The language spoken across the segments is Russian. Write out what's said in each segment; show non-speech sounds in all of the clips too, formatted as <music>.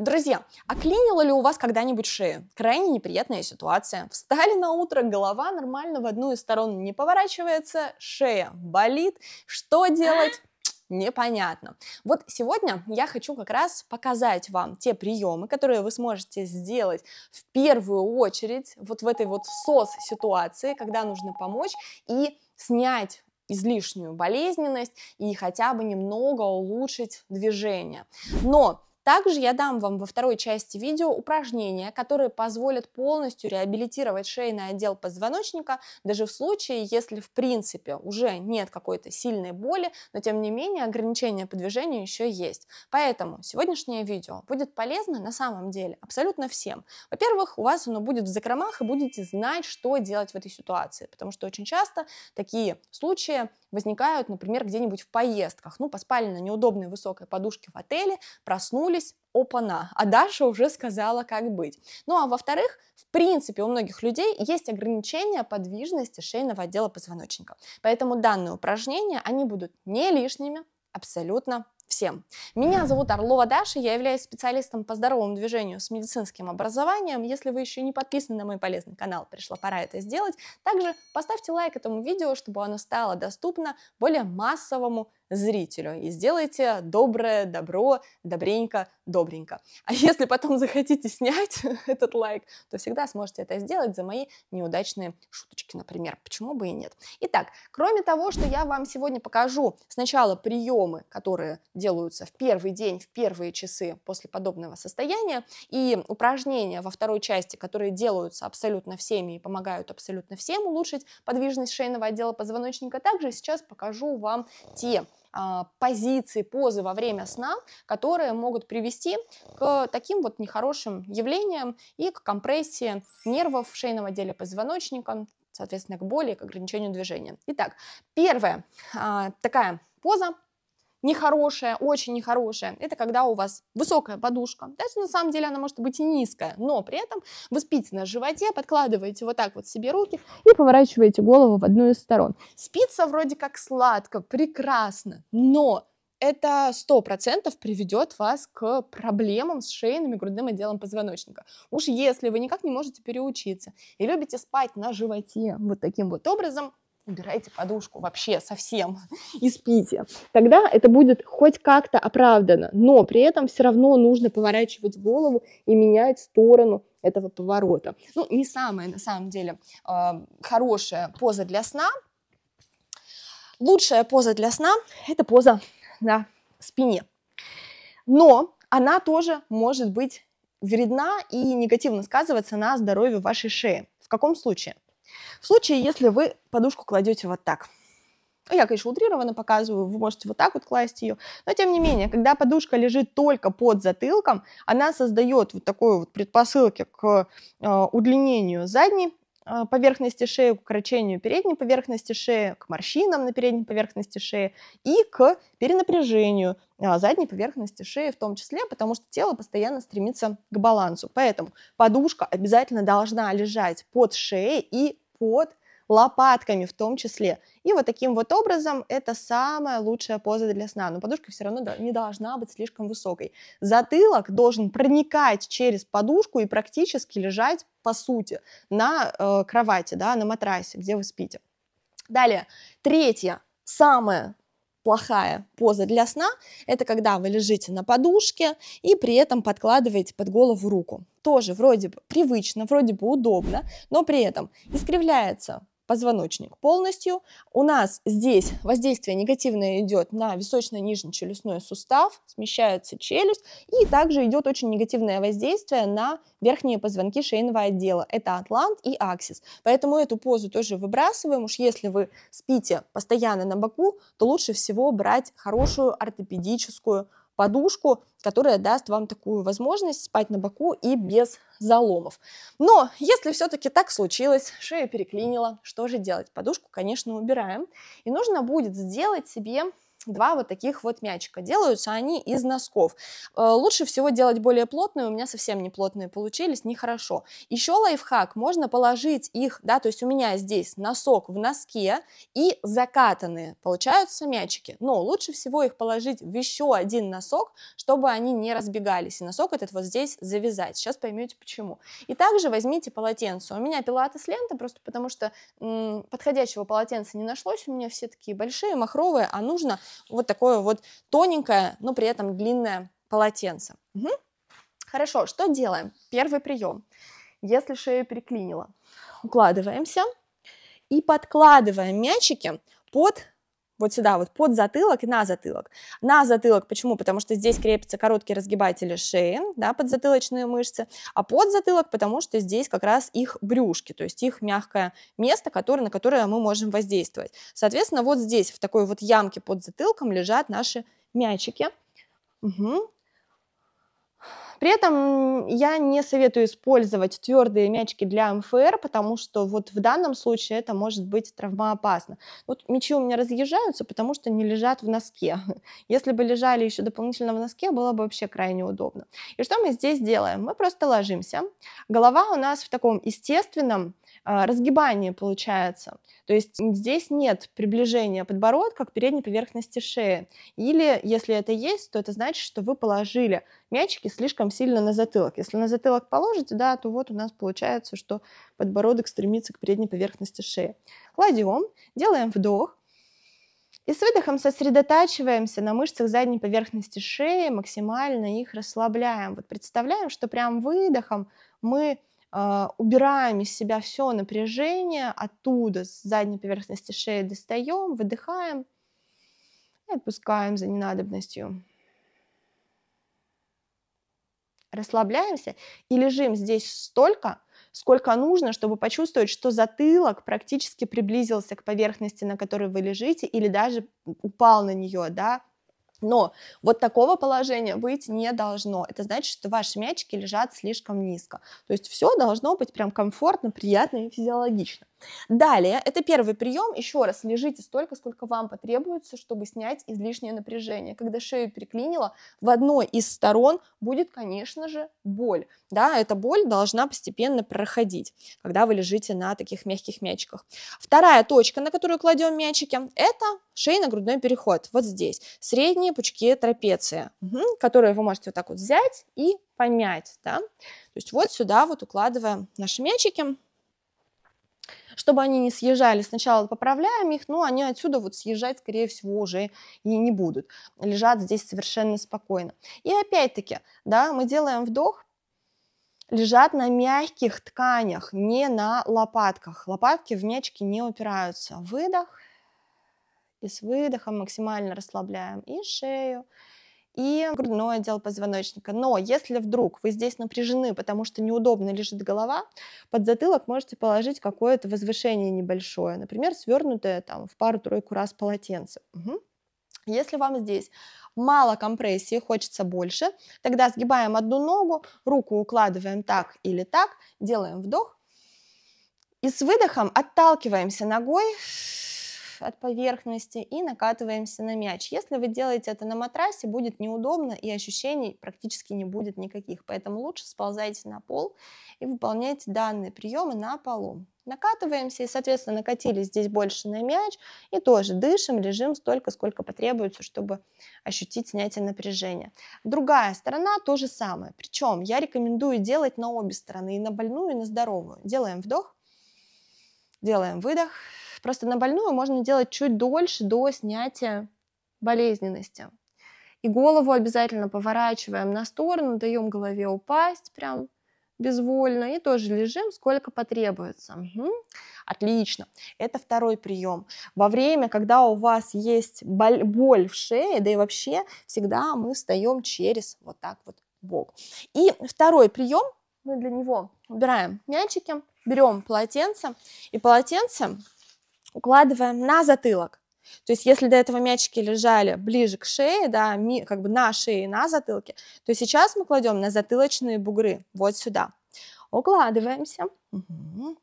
Друзья, оклинила ли у вас когда-нибудь шею? Крайне неприятная ситуация. Встали на утро, голова нормально в одну из сторон не поворачивается, шея болит. Что делать? непонятно. Вот сегодня я хочу как раз показать вам те приемы, которые вы сможете сделать в первую очередь вот в этой вот сос-ситуации, когда нужно помочь и снять излишнюю болезненность и хотя бы немного улучшить движение. Но также я дам вам во второй части видео упражнения, которые позволят полностью реабилитировать шейный отдел позвоночника, даже в случае, если в принципе уже нет какой-то сильной боли, но тем не менее ограничения по движению еще есть. Поэтому сегодняшнее видео будет полезно на самом деле абсолютно всем. Во-первых, у вас оно будет в закромах и будете знать, что делать в этой ситуации, потому что очень часто такие случаи возникают, например, где-нибудь в поездках, ну, поспали на неудобной высокой подушке в отеле, проснулись, задумались, опана, а Даша уже сказала, как быть. Ну а во-вторых, в принципе, у многих людей есть ограничения подвижности шейного отдела позвоночника. Поэтому данные упражнения, они будут не лишними, абсолютно всем. Меня зовут Орлова Даша, я являюсь специалистом по здоровому движению с медицинским образованием. Если вы еще не подписаны на мой полезный канал, пришла пора это сделать. Также поставьте лайк этому видео, чтобы оно стало доступно более массовому зрителю и сделайте доброе, добро, добренько, добренько. <laughs> А если потом захотите снять <laughs> этот лайк, то всегда сможете это сделать за мои неудачные шуточки, например. Почему бы и нет? Итак, кроме того, что я вам сегодня покажу сначала приемы, которые делаются в первый день, в первые часы после подобного состояния, и упражнения во второй части, которые делаются абсолютно всеми и помогают абсолютно всем улучшить подвижность шейного отдела позвоночника, также сейчас покажу вам те а, позиции, позы во время сна, которые могут привести к таким вот нехорошим явлениям и к компрессии нервов шейного отдела позвоночника, соответственно, к боли к ограничению движения. Итак, первая а, такая поза нехорошее, очень нехорошее, это когда у вас высокая подушка. Даже на самом деле она может быть и низкая, но при этом вы спите на животе, подкладываете вот так вот себе руки и поворачиваете голову в одну из сторон. Спится вроде как сладко, прекрасно, но это сто процентов приведет вас к проблемам с шейным и грудным отделом позвоночника. Уж если вы никак не можете переучиться и любите спать на животе вот таким вот образом, убирайте подушку вообще совсем <laughs> и спите. Тогда это будет хоть как-то оправдано, но при этом все равно нужно поворачивать голову и менять сторону этого поворота. Ну, не самая, на самом деле, а, хорошая поза для сна. Лучшая поза для сна – это поза на спине. Но она тоже может быть вредна и негативно сказываться на здоровье вашей шеи. В каком случае? – в случае, если вы подушку кладете вот так, ну, я, конечно, утрированно показываю, вы можете вот так вот класть ее, но тем не менее, когда подушка лежит только под затылком, она создает вот такую вот предпосылки к э, удлинению задней а, поверхности шеи, к укорочению передней поверхности шеи, к морщинам на передней поверхности шеи и к перенапряжению а, задней поверхности шеи в том числе, потому что тело постоянно стремится к балансу. Поэтому подушка обязательно должна лежать под шеей и под лопатками в том числе. И вот таким вот образом это самая лучшая поза для сна. Но подушка все равно не должна быть слишком высокой. Затылок должен проникать через подушку и практически лежать, по сути, на э, кровати, да, на матрасе, где вы спите. Далее, третья самая плохая поза для сна – это когда вы лежите на подушке и при этом подкладываете под голову руку. Тоже вроде бы привычно, вроде бы удобно, но при этом искривляется позвоночник полностью. У нас здесь воздействие негативное идет на височно нижнечелюстной сустав, смещается челюсть, и также идет очень негативное воздействие на верхние позвонки шейного отдела. Это атлант и аксис. Поэтому эту позу тоже выбрасываем. Уж если вы спите постоянно на боку, то лучше всего брать хорошую ортопедическую подушку, которая даст вам такую возможность спать на боку и без заломов. Но если все-таки так случилось, шея переклинила, что же делать? Подушку, конечно, убираем. И нужно будет сделать себе два вот таких вот мячика. Делаются они из носков. Э, лучше всего делать более плотные, у меня совсем не плотные получились, нехорошо. Еще лайфхак, можно положить их, да, то есть у меня здесь носок в носке и закатанные получаются мячики. Но лучше всего их положить в еще один носок, чтобы они не разбегались. И носок этот вот здесь завязать. Сейчас поймете почему. И также возьмите полотенце. У меня пилатес лента, просто потому что м, подходящего полотенца не нашлось, у меня все такие большие, махровые, а нужно вот такое вот тоненькое, но при этом длинное полотенце. Угу. Хорошо, что делаем? Первый прием. Если шею переклинило, укладываемся и подкладываем мячики под вот сюда, вот под затылок и на затылок. На затылок почему? Потому что здесь крепятся короткие разгибатели шеи, да, подзатылочные мышцы, а под затылок, потому что здесь как раз их брюшки, то есть их мягкое место, которое, на которое мы можем воздействовать. Соответственно, вот здесь, в такой вот ямке под затылком лежат наши мячики, Угу. При этом я не советую использовать твердые мячики для МФР, потому что вот в данном случае это может быть травмоопасно. Вот мячи у меня разъезжаются, потому что не лежат в носке. <laughs> Если бы лежали еще дополнительно в носке, было бы вообще крайне удобно. И что мы здесь делаем? Мы просто ложимся. Голова у нас в таком естественном а, разгибание получается. То есть здесь нет приближения подбородка к передней поверхности шеи. Или, если это есть, то это значит, что вы положили мячики слишком сильно на затылок. Если на затылок положите, да, то вот у нас получается, что подбородок стремится к передней поверхности шеи. Кладем, делаем вдох, и с выдохом сосредотачиваемся на мышцах задней поверхности шеи, максимально их расслабляем. Вот представляем, что прям выдохом мы Э, убираем из себя все напряжение оттуда, с задней поверхности шеи достаем, выдыхаем и отпускаем за ненадобностью. Расслабляемся и лежим здесь столько, сколько нужно, чтобы почувствовать, что затылок практически приблизился к поверхности, на которой вы лежите, или даже упал на нее, да, но вот такого положения быть не должно. Это значит, что ваши мячики лежат слишком низко. То есть все должно быть прям комфортно, приятно и физиологично. Далее, это первый прием. Еще раз, лежите столько, сколько вам потребуется, чтобы снять излишнее напряжение. Когда шею переклинило, в одной из сторон будет, конечно же, боль. Да, эта боль должна постепенно проходить, когда вы лежите на таких мягких мячиках. Вторая точка, на которую кладем мячики, это шейно-грудной переход. Вот здесь. Средний верхней пучке трапеции, угу, которую вы можете вот так вот взять и помять. Да? То есть вот сюда вот укладываем наши мячики, чтобы они не съезжали. Сначала поправляем их, но они отсюда вот съезжать, скорее всего, уже и не будут. Лежат здесь совершенно спокойно. И опять-таки, да, мы делаем вдох, лежат на мягких тканях, не на лопатках. Лопатки в мячики не упираются. Выдох. И с выдохом максимально расслабляем и шею, и грудной отдел позвоночника. Но если вдруг вы здесь напряжены, потому что неудобно лежит голова, под затылок можете положить какое-то возвышение небольшое, например, свернутое там в пару-тройку раз полотенце. Угу. Если вам здесь мало компрессии, хочется больше, тогда сгибаем одну ногу, руку укладываем так или так, делаем вдох и с выдохом отталкиваемся ногой от поверхности и накатываемся на мяч. Если вы делаете это на матрасе, будет неудобно и ощущений практически не будет никаких. Поэтому лучше сползайте на пол и выполняйте данные приемы на полу. Накатываемся и, соответственно, накатились здесь больше на мяч и тоже дышим, лежим столько, сколько потребуется, чтобы ощутить снятие напряжения. Другая сторона то же самое. Причем я рекомендую делать на обе стороны, и на больную, и на здоровую. Делаем вдох, делаем выдох, Просто на больную можно делать чуть дольше до снятия болезненности. И голову обязательно поворачиваем на сторону, даем голове упасть прям безвольно и тоже лежим, сколько потребуется. Угу. Отлично. Это второй прием. Во время, когда у вас есть боль, боль в шее, да и вообще, всегда мы встаем через вот так вот бок. И второй прием, мы для него убираем мячики, берем полотенце и полотенце укладываем на затылок. То есть если до этого мячики лежали ближе к шее, да, как бы на шее и на затылке, то сейчас мы кладем на затылочные бугры, вот сюда. Укладываемся. Угу.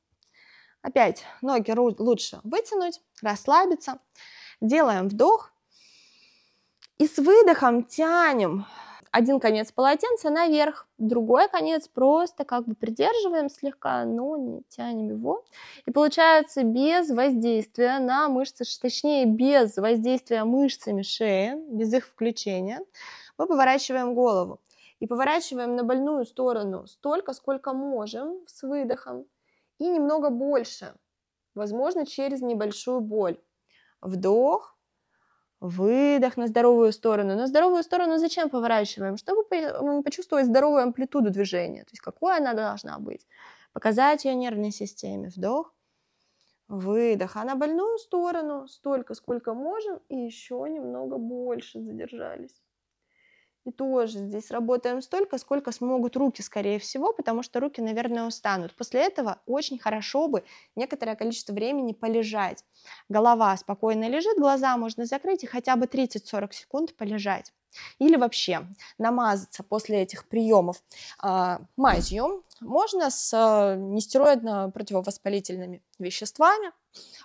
Опять ноги лучше вытянуть, расслабиться. Делаем вдох. И с выдохом тянем один конец полотенца наверх, другой конец просто как бы придерживаем слегка, но не тянем его. И получается без воздействия на мышцы, точнее без воздействия мышцами шеи, без их включения, мы поворачиваем голову. И поворачиваем на больную сторону столько, сколько можем с выдохом и немного больше, возможно, через небольшую боль. Вдох, Выдох на здоровую сторону. На здоровую сторону зачем поворачиваем? Чтобы почувствовать здоровую амплитуду движения. То есть какой она должна быть. Показать ее нервной системе. Вдох. Выдох. А на больную сторону столько, сколько можем. И еще немного больше задержались. И тоже здесь работаем столько, сколько смогут руки, скорее всего, потому что руки, наверное, устанут. После этого очень хорошо бы некоторое количество времени полежать. Голова спокойно лежит, глаза можно закрыть и хотя бы 30-40 секунд полежать. Или вообще намазаться после этих приемов э, а, мазью можно с э, нестероидно-противовоспалительными веществами,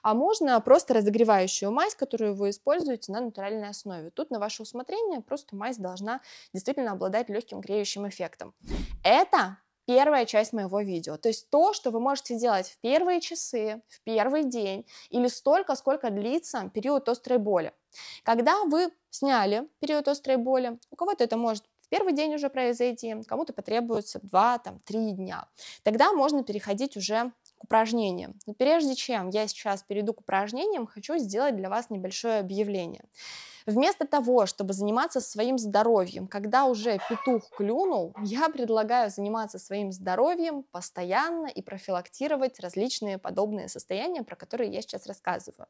а можно просто разогревающую мазь, которую вы используете на натуральной основе. Тут на ваше усмотрение просто мазь должна действительно обладать легким греющим эффектом. Это первая часть моего видео. То есть то, что вы можете делать в первые часы, в первый день или столько, сколько длится период острой боли. Когда вы сняли период острой боли, у кого-то это может в первый день уже произойти, кому-то потребуется 2-3 дня. Тогда можно переходить уже к упражнениям. Но прежде чем я сейчас перейду к упражнениям, хочу сделать для вас небольшое объявление. Вместо того, чтобы заниматься своим здоровьем, когда уже петух клюнул, я предлагаю заниматься своим здоровьем постоянно и профилактировать различные подобные состояния, про которые я сейчас рассказываю.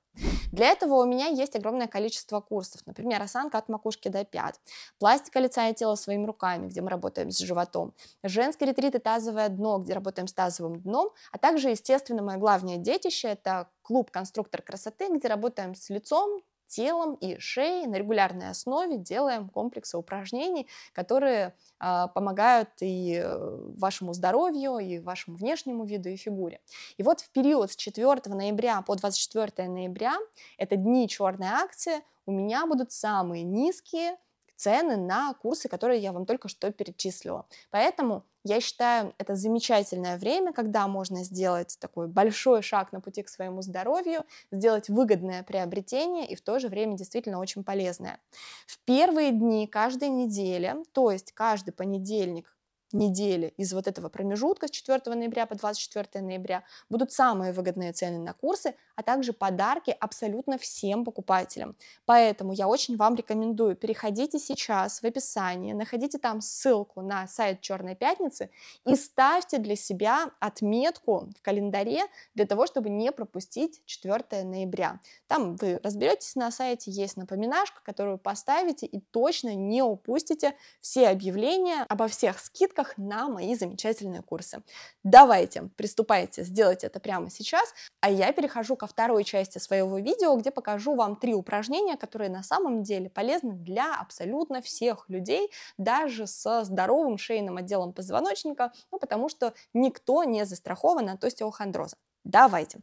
Для этого у меня есть огромное количество курсов, например, осанка от макушки до пят, пластика лица и тела своими руками, где мы работаем с животом, женский ретрит и тазовое дно, где работаем с тазовым дном, а также, естественно, мое главное детище – это клуб «Конструктор красоты», где работаем с лицом, телом и шеей на регулярной основе делаем комплексы упражнений, которые э, помогают и э, вашему здоровью, и вашему внешнему виду, и фигуре. И вот в период с 4 ноября по 24 ноября, это дни черной акции, у меня будут самые низкие цены на курсы, которые я вам только что перечислила. Поэтому я считаю, это замечательное время, когда можно сделать такой большой шаг на пути к своему здоровью, сделать выгодное приобретение и в то же время действительно очень полезное. В первые дни каждой недели, то есть каждый понедельник, недели из вот этого промежутка с 4 ноября по 24 ноября будут самые выгодные цены на курсы, а также подарки абсолютно всем покупателям. Поэтому я очень вам рекомендую, переходите сейчас в описание, находите там ссылку на сайт Черной Пятницы и ставьте для себя отметку в календаре для того, чтобы не пропустить 4 ноября. Там вы разберетесь на сайте, есть напоминашка, которую поставите и точно не упустите все объявления обо всех скидках, ссылках на мои замечательные курсы. Давайте, приступайте сделайте это прямо сейчас, а я перехожу ко второй части своего видео, где покажу вам три упражнения, которые на самом деле полезны для абсолютно всех людей, даже со здоровым шейным отделом позвоночника, ну, потому что никто не застрахован от остеохондроза. Давайте.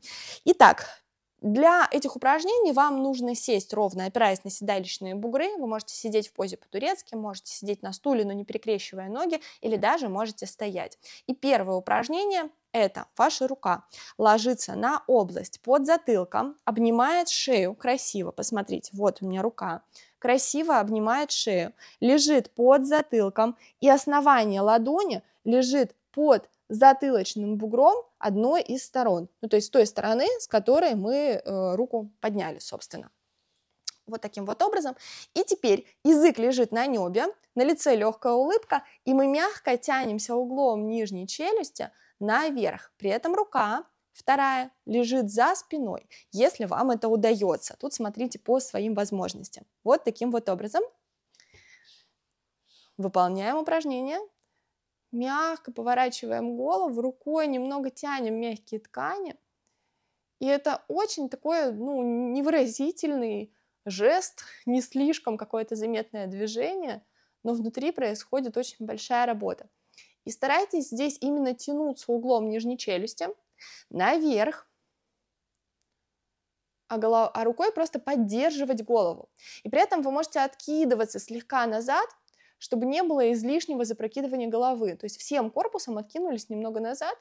Итак, для этих упражнений вам нужно сесть ровно, опираясь на седалищные бугры. Вы можете сидеть в позе по-турецки, можете сидеть на стуле, но не перекрещивая ноги, или даже можете стоять. И первое упражнение – это ваша рука ложится на область под затылком, обнимает шею красиво. Посмотрите, вот у меня рука. Красиво обнимает шею, лежит под затылком, и основание ладони лежит под затылочным бугром одной из сторон, ну то есть той стороны, с которой мы э, руку подняли, собственно. Вот таким вот образом. И теперь язык лежит на небе, на лице легкая улыбка, и мы мягко тянемся углом нижней челюсти наверх. При этом рука вторая лежит за спиной, если вам это удается. Тут смотрите по своим возможностям. Вот таким вот образом выполняем упражнение мягко поворачиваем голову, рукой немного тянем мягкие ткани. И это очень такой, ну, невыразительный жест, <laughs> не слишком какое-то заметное движение, но внутри происходит очень большая работа. И старайтесь здесь именно тянуться углом нижней челюсти наверх, а, голов... а рукой просто поддерживать голову. И при этом вы можете откидываться слегка назад, чтобы не было излишнего запрокидывания головы. То есть всем корпусом откинулись немного назад.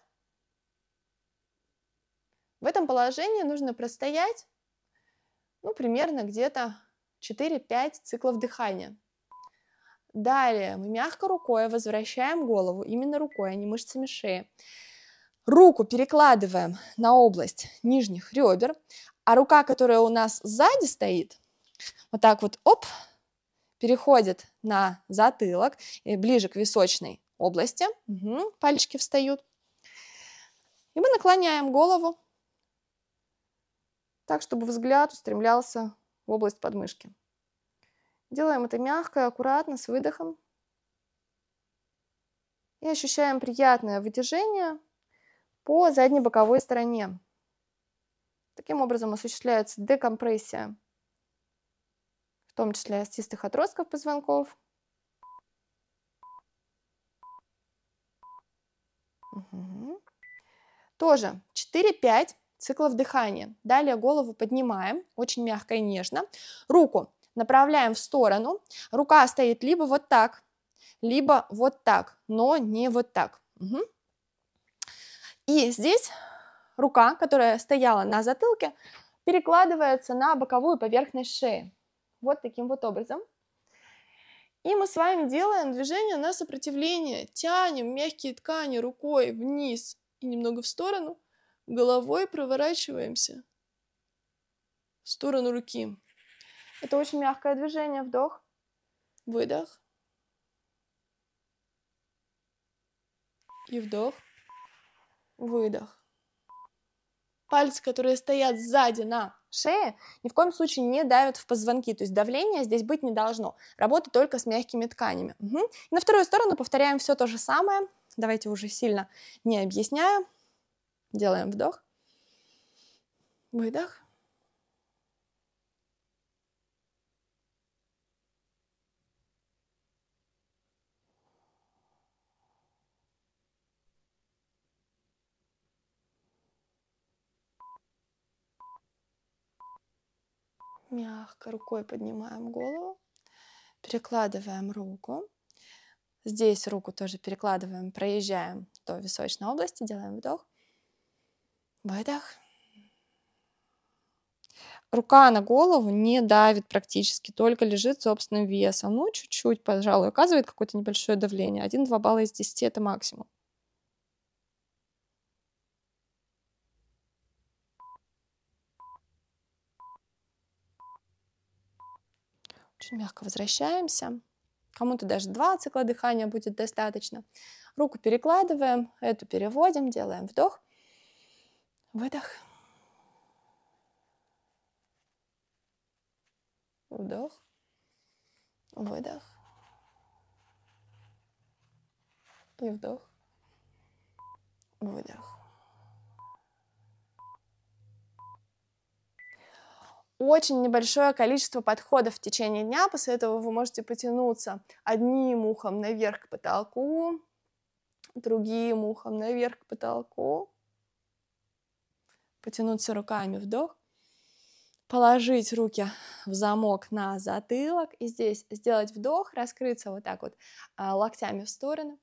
В этом положении нужно простоять ну, примерно где-то 4-5 циклов дыхания. Далее мы мягко рукой возвращаем голову, именно рукой, а не мышцами шеи. Руку перекладываем на область нижних ребер, а рука, которая у нас сзади стоит, вот так вот, оп, переходит на затылок, э, ближе к височной области. Угу, пальчики встают. И мы наклоняем голову так, чтобы взгляд устремлялся в область подмышки. Делаем это мягко и аккуратно, с выдохом. И ощущаем приятное вытяжение по задней боковой стороне. Таким образом осуществляется декомпрессия том числе остистых отростков позвонков. Угу. Тоже 4-5 циклов дыхания. Далее голову поднимаем, очень мягко и нежно. Руку направляем в сторону. Рука стоит либо вот так, либо вот так, но не вот так. Угу. И здесь рука, которая стояла на затылке, перекладывается на боковую поверхность шеи. Вот таким вот образом. И мы с вами делаем движение на сопротивление. Тянем мягкие ткани рукой вниз и немного в сторону. Головой проворачиваемся в сторону руки. Это очень мягкое движение. Вдох. Выдох. И вдох. Выдох пальцы, которые стоят сзади на шее, ни в коем случае не давят в позвонки, то есть давления здесь быть не должно. Работа только с мягкими тканями. Угу. И на вторую сторону повторяем все то же самое. Давайте уже сильно не объясняю. Делаем вдох, выдох, Мягко рукой поднимаем голову, перекладываем руку. Здесь руку тоже перекладываем, проезжаем до височной области, делаем вдох. Выдох. Рука на голову не давит практически, только лежит собственным весом. Ну, чуть-чуть, пожалуй, оказывает какое-то небольшое давление. 1-2 балла из 10 это максимум. Очень мягко возвращаемся. Кому-то даже два цикла дыхания будет достаточно. Руку перекладываем, эту переводим, делаем вдох, выдох. Вдох, выдох. И вдох, выдох. очень небольшое количество подходов в течение дня, после этого вы можете потянуться одним ухом наверх к потолку, другим ухом наверх к потолку, потянуться руками вдох, положить руки в замок на затылок и здесь сделать вдох, раскрыться вот так вот а, локтями в стороны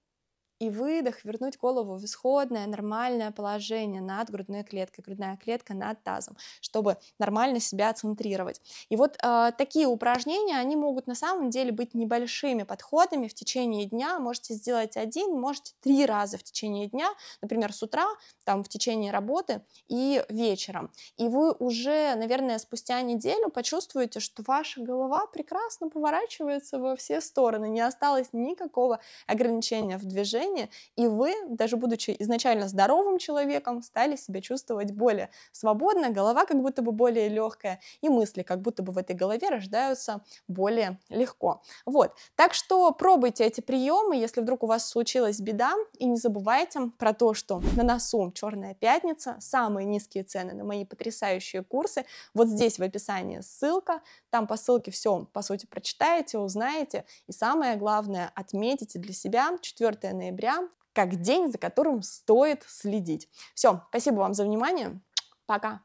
и выдох, вернуть голову в исходное, нормальное положение над грудной клеткой, грудная клетка над тазом, чтобы нормально себя центрировать. И вот э, такие упражнения, они могут на самом деле быть небольшими подходами в течение дня, можете сделать один, можете три раза в течение дня, например, с утра, там, в течение работы и вечером. И вы уже, наверное, спустя неделю почувствуете, что ваша голова прекрасно поворачивается во все стороны, не осталось никакого ограничения в движении, окружение, и вы, даже будучи изначально здоровым человеком, стали себя чувствовать более свободно, голова как будто бы более легкая, и мысли как будто бы в этой голове рождаются более легко. Вот, так что пробуйте эти приемы, если вдруг у вас случилась беда, и не забывайте про то, что на носу черная пятница, самые низкие цены на мои потрясающие курсы, вот здесь в описании ссылка, там по ссылке все, по сути, прочитаете, узнаете, и самое главное, отметите для себя 4 ноября ноября как день, за которым стоит следить. Все, спасибо вам за внимание. Пока!